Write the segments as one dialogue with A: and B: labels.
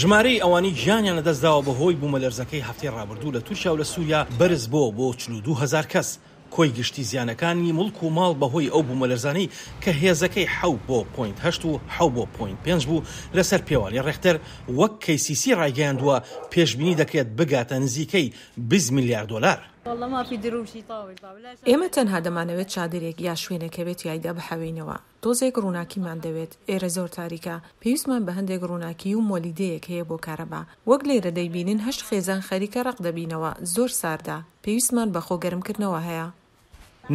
A: ژمارەی ئەوانی ژیانیان لەدەستداوە بە هۆی بوومەلەرزەکەی هەفتەی ڕابردوو لە تووشیا و لە سووریا بەرز بۆ بۆ چهزار کەس کۆی گشتی زیانەکانی ملک و ماڵ بەهۆی ئەو بوومەلەرزانەی کە هێزەکەی حو بۆ پوینت هەشت و حو بۆ پوینت پێنج بوو لەسەر پێوانی ڕێختەر وەک کەیسیسی ڕایگەیاندووە پێشببینی دەکرێت بگاتە نزیکەی 20 میلیارد دلار.
B: ئێمە تەنها دەمانەوێت چادرێک یا شوێنەکەوێت یایدا بحەوێنەوە تۆزێک ڕووناکیمان دەوێت ئێرە زۆر تاریکە پێویستمان بە هەندێک ڕووناکی و مۆلیدەیەک هەیە بۆ کارەبا وەک لێرە دەیبینن هەشت خێزان خەریکە ڕق دەبینەوە زۆر ساردا پێویستمان بە خۆگەرمکردنەوە هەیە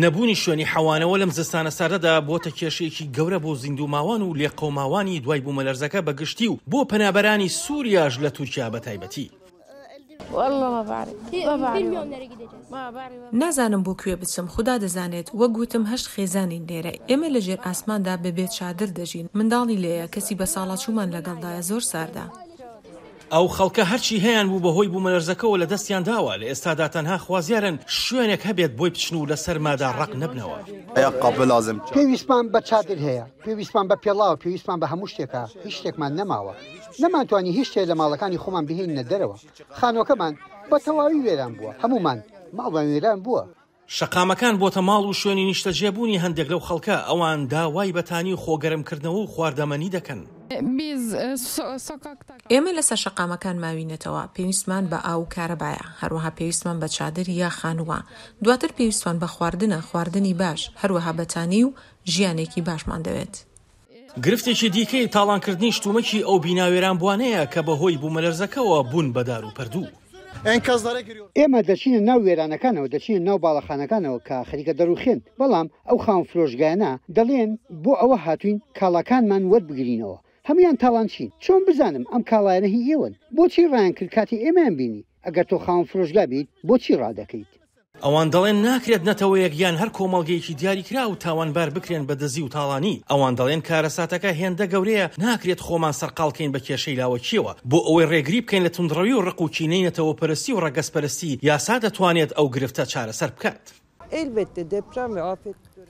A: نەبوونی شوێنی حەوانەوە لەم زستانە ساردەدا بۆتە کێشەیەکی گەورە بۆ زیندوماوان و لێقۆماوانی دوای بوومەلەرزەکە بەگشتی و بۆ پەنابەرانی سووریاژ لە تورکیا بەتایبەتی
B: نازانم بۆ کوێ بچم خدا دەزانێت وە گوتم هەشت خێزانین لێرە ئێمە لە ژێر ئاسماندا ببێت چادر دەژین منداڵی لێیە کەسی بە ساڵات چومان لەگەڵدایە زۆر ساردا
A: ئەو خەڵکە هەرچی هەیەیان بوو بەهۆی بوومەلەرزەکەەوە لە دەستیان داوە لە ئێستادا تەنها خوازیارن شوێنێک هەبێت بۆی بچن و لەسەر مادا ڕق نبنەوە
B: قبل لازم
C: پێویستمان بە چادر هەیە پێویستمان بە پێڵاو پێویستمان بە هەموو شتێکە هیچ شتێکمان نەماوە نەمانتوانی هیچ شتێ لە ماڵەکانی خۆمان بهێنینە دەرەوە خانۆکەمان بە تەواوی وێران بووە هەمومان ماڵان وێران بووە
A: شقامەکان بۆتە ماڵ و شوێنی نیشتەجێبوونی هەندێک لەو خەڵکە ئەوان داوای بەتانی خۆگەرمکردنەوە و خواردەمەنی دەکەن.
B: ئێمە لەسەر شەقامەکان ماوینێتەوە پێویستمان بە ئاو کارەبایە هەروەها پێویستمان بە چادر یا خانووە دواتر پێویستمان بە خواردنە خواردنی باش هەروەها بەتانی و ژیانێکی
C: باشمان دەوێت.
A: گرفتێکی دیکەی تاڵانکردنی شتومەکی ئەو بیناوێران بوانەیە کە بەهۆی بوومەلەرزەکەەوە بوون بەدار و پردوو.
C: ئێمە دەچینە ناو وێرانەکانەوە دەچینە ناو باڵەخانەکانەوە کە خەریکە دەروخێن بەڵام ئەو خان فرۆژگایەنە دەڵێن بۆ ئەوە هاتوین کاڵەکانمان وەربگرینەوە هەمویان تاڵانچین چۆن بزانم ئەم کاڵایەنە هی ئێوەن بۆچی ڕیان کرد کاتی ئێمان بینی ئەگەر تۆ خاون فرۆژگا بیت بۆچی ڕادەکەیت
A: ئەوان دەڵێن ناکرێت نەتەوەیەک یان هەر کۆمەڵگەیەکی دیاریکرا و تاوانبار بکرێن بە دەزی و تاڵانی ئەوان دەڵێن کارەساتەکە هێندە گەورەیە ناکرێت خۆمان سەرقالکەین بە کێشەی لاوەکیەوە بۆ ئەوەی ڕێگری بکەین لە تندڕەوی و ڕق و چینەی نەتەوە پەرستی و ڕەگەسپەرستی یاسا دەتوانێت ئەو گرفتە چارەسەر بکات.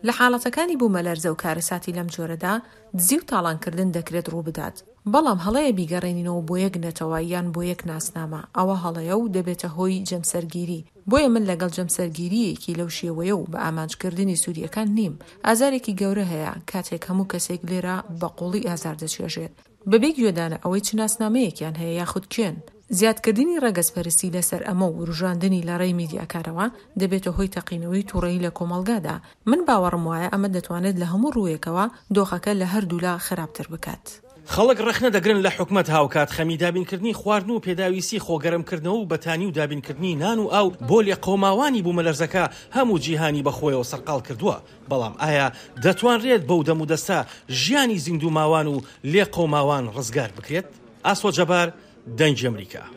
B: لە حاڵەتەکانی بوومەلەرزە و کارەساتی لەم جۆرەدا دزی و تاڵانکردن دەکرێت ڕووبدات بەڵام هەڵەیە بیگەڕێنینەوە بۆ یەک نەتەوە یان بۆ یەک ناسنامە ئەوە هەڵەیە و دەبێتە هۆی جەمسەرگیری بۆیە من لەگەڵ جەمسەرگیریەکی لەو شێوەیە و بە ئامانجکردنی سوودیەکان نیم ئازارێکی گەورە هەیە کاتێک هەموو کەسێک لێرە بە قوڵی ئازار دەچێژێت بەبێ گوێدانە ئەوەی چ ناسنامەیەکیان هەیە یاخود کوێن زیادکردنی ڕەگەزپەرستی لەسەر ئەمە و ڕژاندنی لە ڕێی میدیاکارەوە دەبێتە هۆی تەقینەوەی تووڕی لە کۆمەلگادا من باوەڕم وایە ئەمە دەتوانێت لە هەموو ڕوویەکەوە دۆخەکە لە هەردوولا خراپتر بکات.
A: خەڵک ڕخنە دەگرن لە حکومت هاوکات خەمی دابینکردنی خواردن و پێداویستی خۆگەرمکردنەوە و بەتانی و دابینکردنی نان و ئاو بۆ لێ قۆماوانی بوومەلەرزەکە هەموو جیهانی بەخۆیەوە سەرقال کردووە بەڵام ئایا دەتوانرێت بەو دەمودەستا ژیانی زیندوو ماوان و لێ قۆماوان ڕزگار بکرێت ئاسۆ جەبار Dante América.